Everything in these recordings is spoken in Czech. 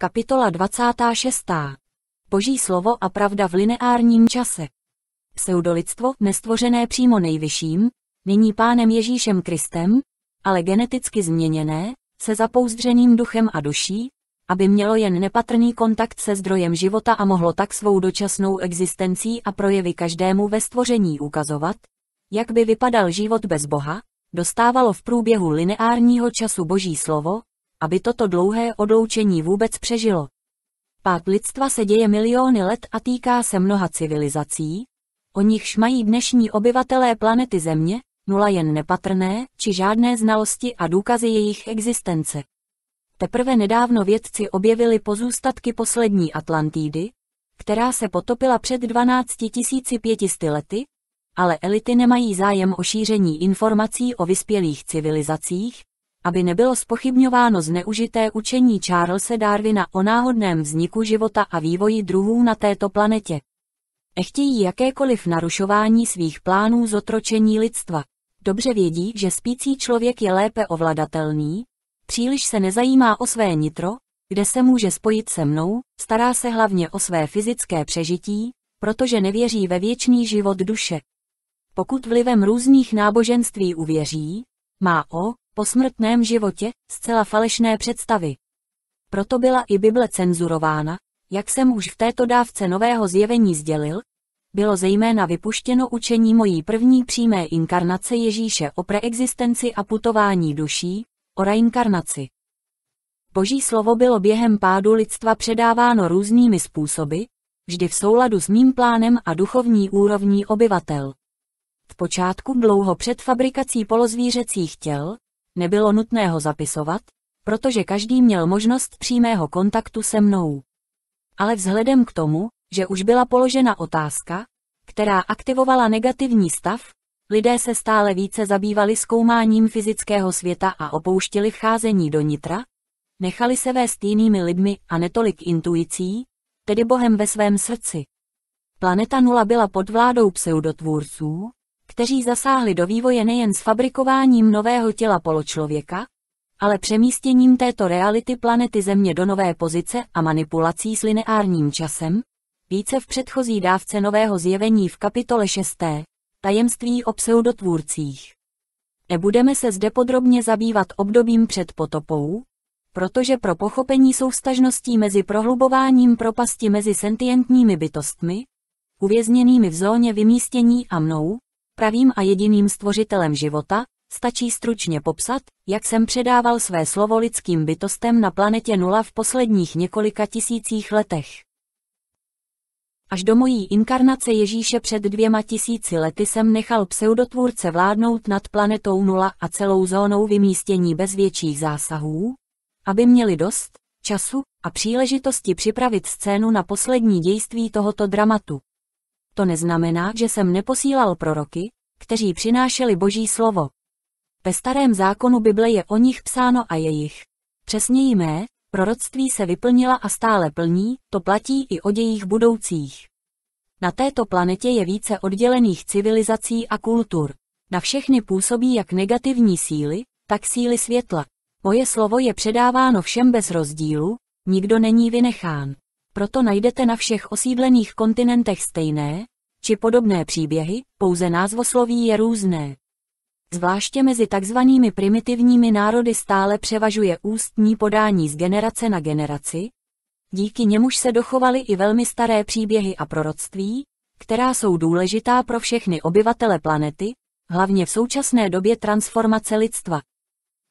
Kapitola 26. Boží slovo a pravda v lineárním čase. Pseudolidstvo, nestvořené přímo nejvyšším, nyní pánem Ježíšem Kristem, ale geneticky změněné, se zapouzdřeným duchem a duší, aby mělo jen nepatrný kontakt se zdrojem života a mohlo tak svou dočasnou existencí a projevy každému ve stvoření ukazovat, jak by vypadal život bez Boha, dostávalo v průběhu lineárního času Boží slovo, aby toto dlouhé odloučení vůbec přežilo. Pát lidstva se děje miliony let a týká se mnoha civilizací, o nichž mají dnešní obyvatelé planety Země, nula jen nepatrné, či žádné znalosti a důkazy jejich existence. Teprve nedávno vědci objevili pozůstatky poslední Atlantidy, která se potopila před 12 500 lety, ale elity nemají zájem o šíření informací o vyspělých civilizacích, aby nebylo spochybňováno zneužité učení Charlesa Darwina o náhodném vzniku života a vývoji druhů na této planetě. Nechtějí jakékoliv narušování svých plánů zotročení lidstva. Dobře vědí, že spící člověk je lépe ovladatelný, příliš se nezajímá o své nitro, kde se může spojit se mnou, stará se hlavně o své fyzické přežití, protože nevěří ve věčný život duše. Pokud vlivem různých náboženství uvěří, má o posmrtném životě, zcela falešné představy. Proto byla i Bible cenzurována, jak jsem už v této dávce nového zjevení sdělil, bylo zejména vypuštěno učení mojí první přímé inkarnace Ježíše o preexistenci a putování duší, o reinkarnaci. Boží slovo bylo během pádu lidstva předáváno různými způsoby, vždy v souladu s mým plánem a duchovní úrovní obyvatel. V počátku dlouho před fabrikací polozvířecích těl, nebylo nutné ho zapisovat, protože každý měl možnost přímého kontaktu se mnou. Ale vzhledem k tomu, že už byla položena otázka, která aktivovala negativní stav, lidé se stále více zabývali zkoumáním fyzického světa a opouštili vcházení do nitra, nechali se vést jinými lidmi a netolik intuicí, tedy Bohem ve svém srdci. Planeta Nula byla pod vládou pseudotvůrců, kteří zasáhli do vývoje nejen s fabrikováním nového těla poločlověka, ale přemístěním této reality planety Země do nové pozice a manipulací s lineárním časem, více v předchozí dávce nového zjevení v kapitole 6. Tajemství o pseudotvůrcích. Nebudeme se zde podrobně zabývat obdobím před potopou, protože pro pochopení soustažností mezi prohlubováním propasti mezi sentientními bytostmi, uvězněnými v zóně vymístění a mnou, pravým a jediným stvořitelem života, stačí stručně popsat, jak jsem předával své slovo lidským bytostem na planetě Nula v posledních několika tisících letech. Až do mojí inkarnace Ježíše před dvěma tisíci lety jsem nechal pseudotvůrce vládnout nad planetou Nula a celou zónou vymístění bez větších zásahů, aby měli dost času a příležitosti připravit scénu na poslední dějství tohoto dramatu to neznamená, že jsem neposílal proroky, kteří přinášeli boží slovo. Ve starém zákonu Bible je o nich psáno a jejich. Přesně mé, proroctví se vyplnila a stále plní, to platí i o dějích budoucích. Na této planetě je více oddělených civilizací a kultur. Na všechny působí jak negativní síly, tak síly světla. Moje slovo je předáváno všem bez rozdílu, nikdo není vynechán proto najdete na všech osídlených kontinentech stejné, či podobné příběhy, pouze názvosloví je různé. Zvláště mezi takzvanými primitivními národy stále převažuje ústní podání z generace na generaci, díky němuž se dochovaly i velmi staré příběhy a proroctví, která jsou důležitá pro všechny obyvatele planety, hlavně v současné době transformace lidstva.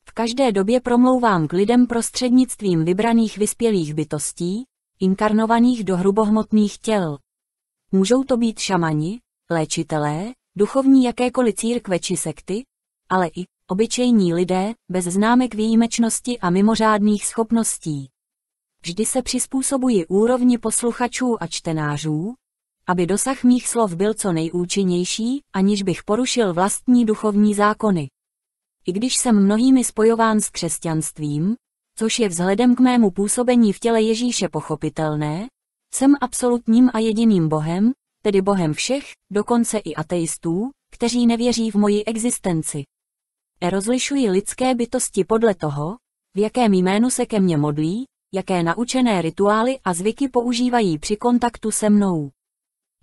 V každé době promlouvám k lidem prostřednictvím vybraných vyspělých bytostí, inkarnovaných do hrubohmotných těl. Můžou to být šamani, léčitelé, duchovní jakékoliv církve či sekty, ale i obyčejní lidé bez známek výjimečnosti a mimořádných schopností. Vždy se přizpůsobuji úrovni posluchačů a čtenářů, aby dosah mých slov byl co nejúčinnější, aniž bych porušil vlastní duchovní zákony. I když jsem mnohými spojován s křesťanstvím, což je vzhledem k mému působení v těle Ježíše pochopitelné, jsem absolutním a jediným Bohem, tedy Bohem všech, dokonce i ateistů, kteří nevěří v moji existenci. Rozlišuji lidské bytosti podle toho, v jakém jménu se ke mně modlí, jaké naučené rituály a zvyky používají při kontaktu se mnou.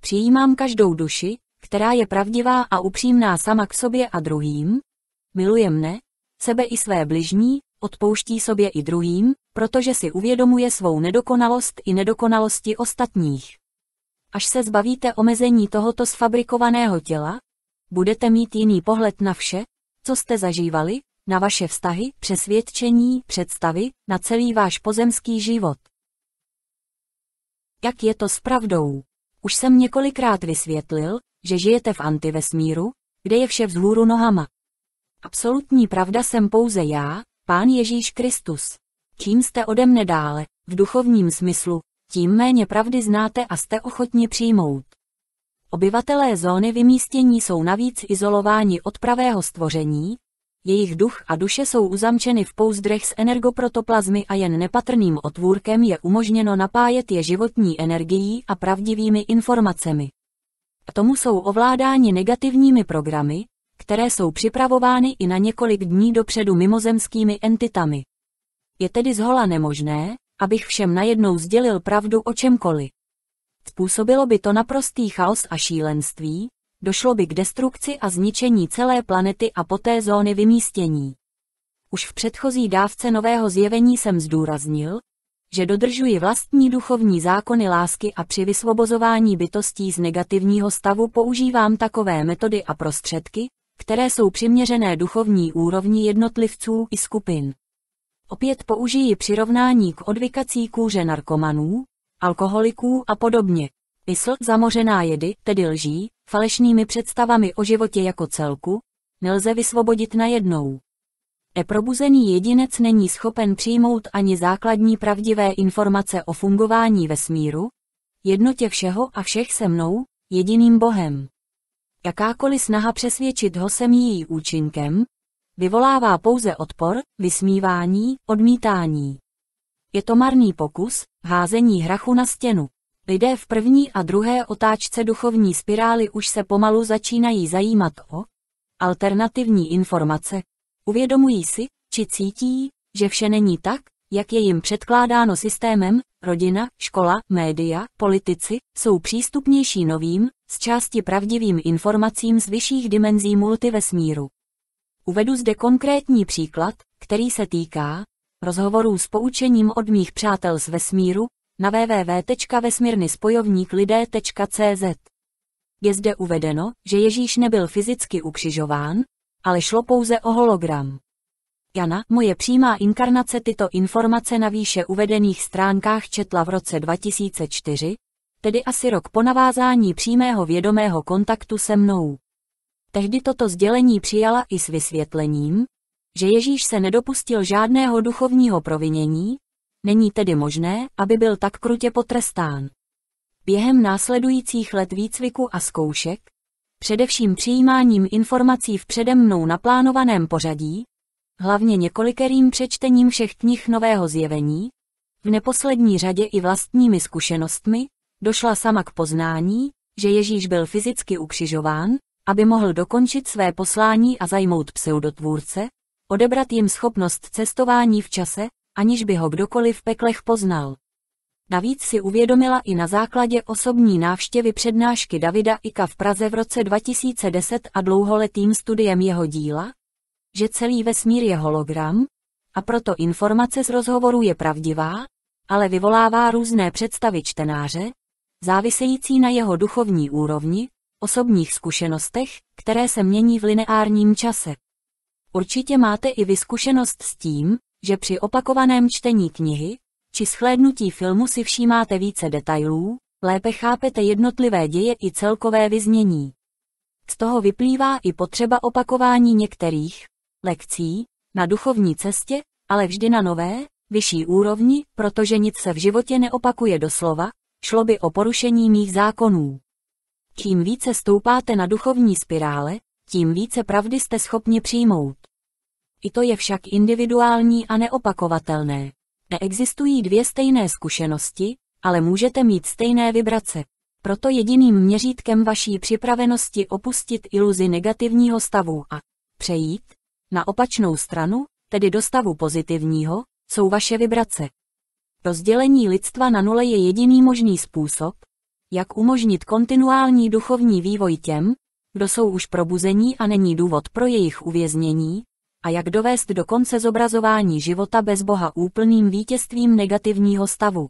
Přijímám každou duši, která je pravdivá a upřímná sama k sobě a druhým, miluje mne, sebe i své bližní odpouští sobě i druhým, protože si uvědomuje svou nedokonalost i nedokonalosti ostatních. Až se zbavíte omezení tohoto sfabrikovaného těla, budete mít jiný pohled na vše, co jste zažívali, na vaše vztahy, přesvědčení, představy, na celý váš pozemský život. Jak je to s pravdou? Už jsem několikrát vysvětlil, že žijete v antivesmíru, kde je vše vzhůru nohama. Absolutní pravda jsem pouze já, Pán Ježíš Kristus. Čím jste ode mne dále, v duchovním smyslu, tím méně pravdy znáte a jste ochotni přijmout. Obyvatelé zóny vymístění jsou navíc izolováni od pravého stvoření, jejich duch a duše jsou uzamčeny v pouzdrech s energoprotoplazmy a jen nepatrným otvůrkem je umožněno napájet je životní energií a pravdivými informacemi. K tomu jsou ovládáni negativními programy, které jsou připravovány i na několik dní dopředu mimozemskými entitami. Je tedy zhola nemožné, abych všem najednou sdělil pravdu o čemkoliv. Způsobilo by to naprostý chaos a šílenství, došlo by k destrukci a zničení celé planety a poté zóny vymístění. Už v předchozí dávce nového zjevení jsem zdůraznil, že dodržuji vlastní duchovní zákony lásky a při vysvobozování bytostí z negativního stavu používám takové metody a prostředky, které jsou přiměřené duchovní úrovni jednotlivců i skupin. Opět použijí přirovnání k odvykací kůře narkomanů, alkoholiků a podobně. Mysl zamořená jedy, tedy lží, falešnými představami o životě jako celku, nelze vysvobodit najednou. Neprobuzený jedinec není schopen přijmout ani základní pravdivé informace o fungování vesmíru, jednotě všeho a všech se mnou, jediným Bohem. Jakákoliv snaha přesvědčit ho sem její účinkem, vyvolává pouze odpor, vysmívání, odmítání. Je to marný pokus, házení hrachu na stěnu. Lidé v první a druhé otáčce duchovní spirály už se pomalu začínají zajímat o alternativní informace. Uvědomují si, či cítí, že vše není tak, jak je jim předkládáno systémem, rodina, škola, média, politici, jsou přístupnější novým, z části pravdivým informacím z vyšších dimenzí multivesmíru. Uvedu zde konkrétní příklad, který se týká rozhovorů s poučením od mých přátel z vesmíru na www.vesmírnyspojovníklidé.cz. Je zde uvedeno, že Ježíš nebyl fyzicky ukřižován, ale šlo pouze o hologram. Jana, moje přímá inkarnace tyto informace na výše uvedených stránkách četla v roce 2004, tedy asi rok po navázání přímého vědomého kontaktu se mnou. Tehdy toto sdělení přijala i s vysvětlením, že Ježíš se nedopustil žádného duchovního provinění, není tedy možné, aby byl tak krutě potrestán. Během následujících let výcviku a zkoušek, především přijímáním informací v přede mnou naplánovaném pořadí, hlavně několikerým přečtením všech knih Nového zjevení, v neposlední řadě i vlastními zkušenostmi, došla sama k poznání, že Ježíš byl fyzicky ukřižován, aby mohl dokončit své poslání a zajmout pseudotvůrce, odebrat jim schopnost cestování v čase, aniž by ho kdokoliv v peklech poznal. Navíc si uvědomila i na základě osobní návštěvy přednášky Davida Ika v Praze v roce 2010 a dlouholetým studiem jeho díla, že celý vesmír je hologram, a proto informace z rozhovoru je pravdivá, ale vyvolává různé představy čtenáře, závisející na jeho duchovní úrovni, osobních zkušenostech, které se mění v lineárním čase. Určitě máte i vyzkušenost s tím, že při opakovaném čtení knihy či schlédnutí filmu si všímáte více detailů, lépe chápete jednotlivé děje i celkové vyznění. Z toho vyplývá i potřeba opakování některých, lekcí, na duchovní cestě, ale vždy na nové, vyšší úrovni, protože nic se v životě neopakuje doslova, šlo by o porušení mých zákonů. Čím více stoupáte na duchovní spirále, tím více pravdy jste schopni přijmout. I to je však individuální a neopakovatelné. Neexistují dvě stejné zkušenosti, ale můžete mít stejné vibrace. Proto jediným měřítkem vaší připravenosti opustit iluzi negativního stavu a přejít na opačnou stranu, tedy do stavu pozitivního, jsou vaše vibrace. Rozdělení lidstva na nule je jediný možný způsob, jak umožnit kontinuální duchovní vývoj těm, kdo jsou už probuzení a není důvod pro jejich uvěznění, a jak dovést do konce zobrazování života bez Boha úplným vítězstvím negativního stavu.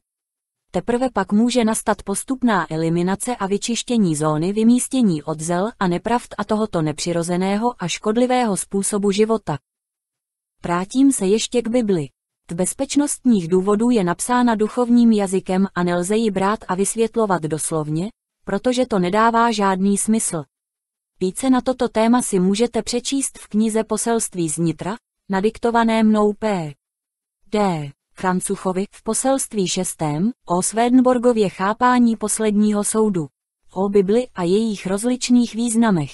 Teprve pak může nastat postupná eliminace a vyčištění zóny vymístění odzel a nepravd a tohoto nepřirozeného a škodlivého způsobu života. Prátím se ještě k Bibli. T bezpečnostních důvodů je napsána duchovním jazykem a nelze ji brát a vysvětlovat doslovně, protože to nedává žádný smysl. Více na toto téma si můžete přečíst v knize Poselství z Nitra, nadiktované mnou P. D. Francuchovi v poselství šestém o Svédnborgově chápání posledního soudu, o Bibli a jejich rozličných významech.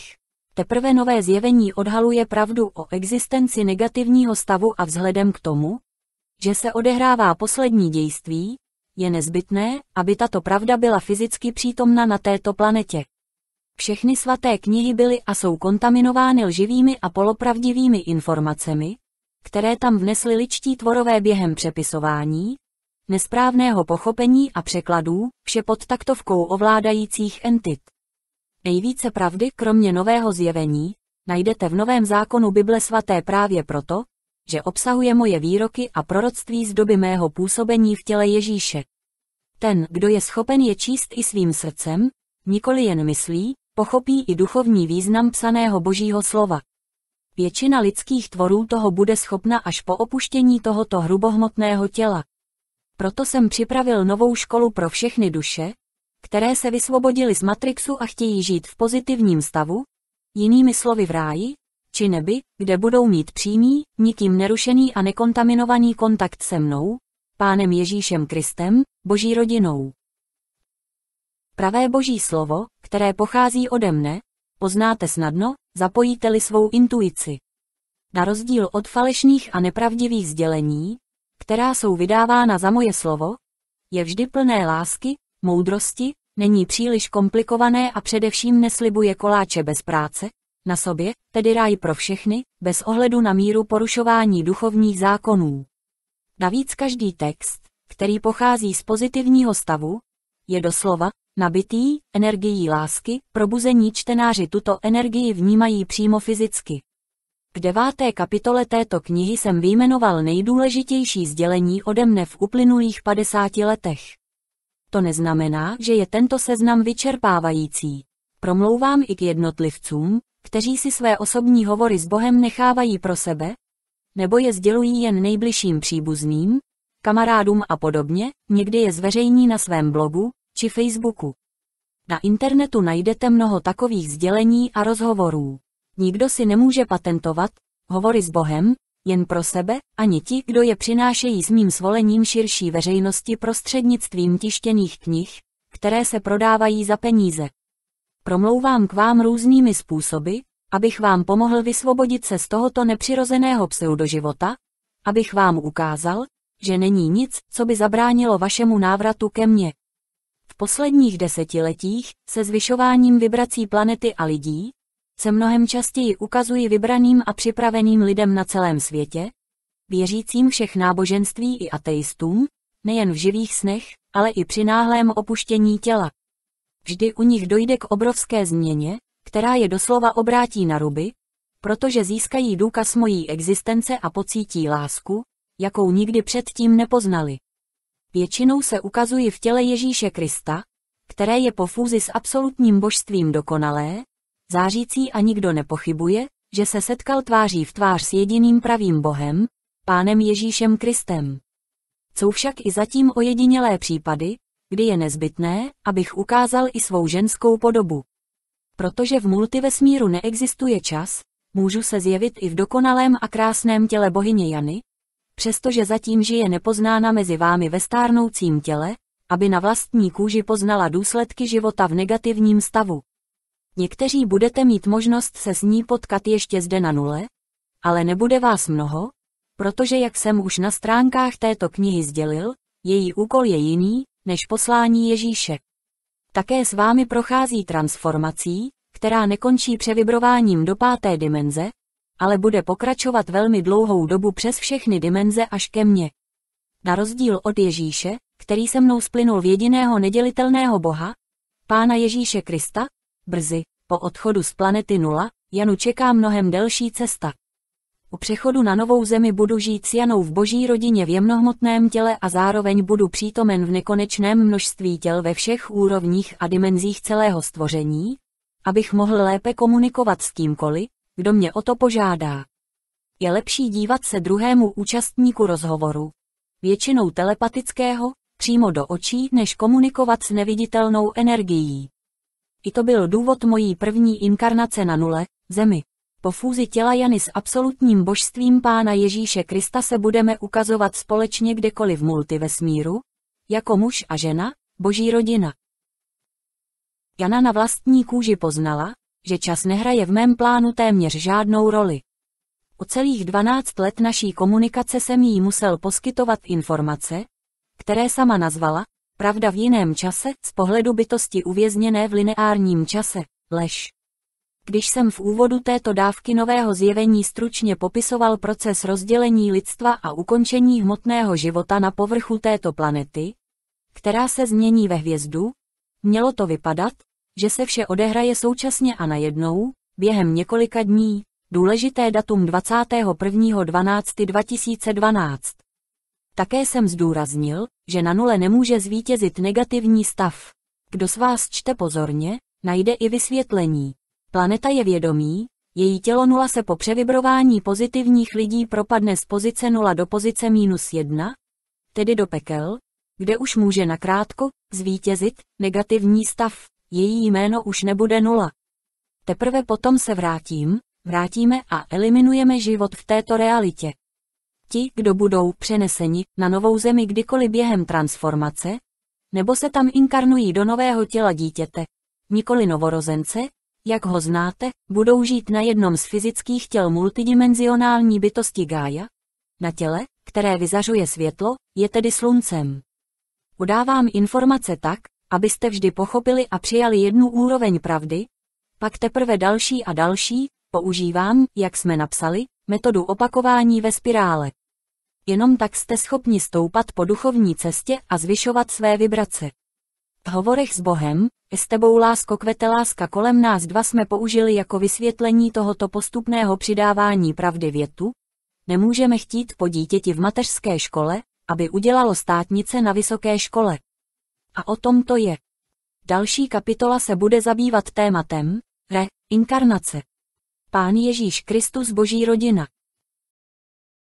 Teprve nové zjevení odhaluje pravdu o existenci negativního stavu a vzhledem k tomu, že se odehrává poslední dějství, je nezbytné, aby tato pravda byla fyzicky přítomna na této planetě. Všechny svaté knihy byly a jsou kontaminovány lživými a polopravdivými informacemi, které tam vnesli ličtí tvorové během přepisování, nesprávného pochopení a překladů, vše pod taktovkou ovládajících entit. Nejvíce pravdy, kromě nového zjevení, najdete v Novém zákonu Bible svaté právě proto, že obsahuje moje výroky a proroctví z doby mého působení v těle Ježíše. Ten, kdo je schopen je číst i svým srdcem, nikoli jen myslí, pochopí i duchovní význam psaného božího slova. Většina lidských tvorů toho bude schopna až po opuštění tohoto hrubohmotného těla. Proto jsem připravil novou školu pro všechny duše, které se vysvobodily z Matrixu a chtějí žít v pozitivním stavu, jinými slovy v ráji, či nebi, kde budou mít přímý, nikým nerušený a nekontaminovaný kontakt se mnou, pánem Ježíšem Kristem, boží rodinou. Pravé boží slovo, které pochází ode mne, poznáte snadno, zapojíte-li svou intuici. Na rozdíl od falešných a nepravdivých sdělení, která jsou vydávána za moje slovo, je vždy plné lásky, moudrosti, není příliš komplikované a především neslibuje koláče bez práce, na sobě, tedy ráj pro všechny, bez ohledu na míru porušování duchovních zákonů. Navíc každý text, který pochází z pozitivního stavu, je doslova, nabitý, energií lásky, probuzení čtenáři tuto energii vnímají přímo fyzicky. V deváté kapitole této knihy jsem vyjmenoval nejdůležitější sdělení ode mne v uplynulých 50 letech. To neznamená, že je tento seznam vyčerpávající. Promlouvám i k jednotlivcům, kteří si své osobní hovory s Bohem nechávají pro sebe, nebo je sdělují jen nejbližším příbuzným, kamarádům a podobně, někdy je zveřejní na svém blogu, či Facebooku. Na internetu najdete mnoho takových sdělení a rozhovorů. Nikdo si nemůže patentovat, hovory s Bohem, jen pro sebe, ani ti, kdo je přinášejí s mým svolením širší veřejnosti prostřednictvím tištěných knih, které se prodávají za peníze. Promlouvám k vám různými způsoby, abych vám pomohl vysvobodit se z tohoto nepřirozeného pseudoživota, abych vám ukázal, že není nic, co by zabránilo vašemu návratu ke mně. V posledních desetiletích se zvyšováním vibrací planety a lidí se mnohem častěji ukazují vybraným a připraveným lidem na celém světě, věřícím všech náboženství i ateistům, nejen v živých snech, ale i při náhlém opuštění těla. Vždy u nich dojde k obrovské změně, která je doslova obrátí na ruby, protože získají důkaz mojí existence a pocítí lásku, jakou nikdy předtím nepoznali. Většinou se ukazují v těle Ježíše Krista, které je po fúzi s absolutním božstvím dokonalé, zářící a nikdo nepochybuje, že se setkal tváří v tvář s jediným pravým Bohem, pánem Ježíšem Kristem. Jsou však i zatím ojedinělé případy, kdy je nezbytné, abych ukázal i svou ženskou podobu. Protože v multivesmíru neexistuje čas, můžu se zjevit i v dokonalém a krásném těle bohyně Jany, přestože zatím žije nepoznána mezi vámi ve stárnoucím těle, aby na vlastní kůži poznala důsledky života v negativním stavu. Někteří budete mít možnost se s ní potkat ještě zde na nule, ale nebude vás mnoho, protože jak jsem už na stránkách této knihy sdělil, její úkol je jiný, než poslání Ježíše. Také s vámi prochází transformací, která nekončí převibrováním do páté dimenze, ale bude pokračovat velmi dlouhou dobu přes všechny dimenze až ke mně. Na rozdíl od Ježíše, který se mnou splynul v jediného nedělitelného Boha, Pána Ježíše Krista, brzy, po odchodu z planety Nula, Janu čeká mnohem delší cesta. U přechodu na novou zemi budu žít s Janou v boží rodině v jemnohmotném těle a zároveň budu přítomen v nekonečném množství těl ve všech úrovních a dimenzích celého stvoření, abych mohl lépe komunikovat s kýmkoliv, kdo mě o to požádá. Je lepší dívat se druhému účastníku rozhovoru, většinou telepatického, přímo do očí, než komunikovat s neviditelnou energií. I to byl důvod mojí první inkarnace na nule, zemi. Po fúzi těla Jany s absolutním božstvím Pána Ježíše Krista se budeme ukazovat společně kdekoliv multivesmíru, jako muž a žena, boží rodina. Jana na vlastní kůži poznala, že čas nehraje v mém plánu téměř žádnou roli. O celých 12 let naší komunikace jsem jí musel poskytovat informace, které sama nazvala, pravda v jiném čase, z pohledu bytosti uvězněné v lineárním čase, lež. Když jsem v úvodu této dávky nového zjevení stručně popisoval proces rozdělení lidstva a ukončení hmotného života na povrchu této planety, která se změní ve hvězdu, mělo to vypadat, že se vše odehraje současně a najednou, během několika dní, důležité datum 21.12.2012. Také jsem zdůraznil, že na nule nemůže zvítězit negativní stav. Kdo z vás čte pozorně, najde i vysvětlení. Planeta je vědomí, její tělo nula se po převibrování pozitivních lidí propadne z pozice nula do pozice minus jedna, tedy do pekel, kde už může nakrátko zvítězit negativní stav její jméno už nebude nula. Teprve potom se vrátím, vrátíme a eliminujeme život v této realitě. Ti, kdo budou přeneseni na novou zemi kdykoliv během transformace, nebo se tam inkarnují do nového těla dítěte, nikoli novorozence, jak ho znáte, budou žít na jednom z fyzických těl multidimenzionální bytosti Gája, na těle, které vyzařuje světlo, je tedy sluncem. Udávám informace tak, abyste vždy pochopili a přijali jednu úroveň pravdy, pak teprve další a další, používám, jak jsme napsali, metodu opakování ve spirále. Jenom tak jste schopni stoupat po duchovní cestě a zvyšovat své vibrace. V hovorech s Bohem, s tebou lásko kvete láska kolem nás dva jsme použili jako vysvětlení tohoto postupného přidávání pravdy větu. Nemůžeme chtít po dítěti v mateřské škole, aby udělalo státnice na vysoké škole. A o tom to je. Další kapitola se bude zabývat tématem re, inkarnace. Pán Ježíš Kristus Boží rodina.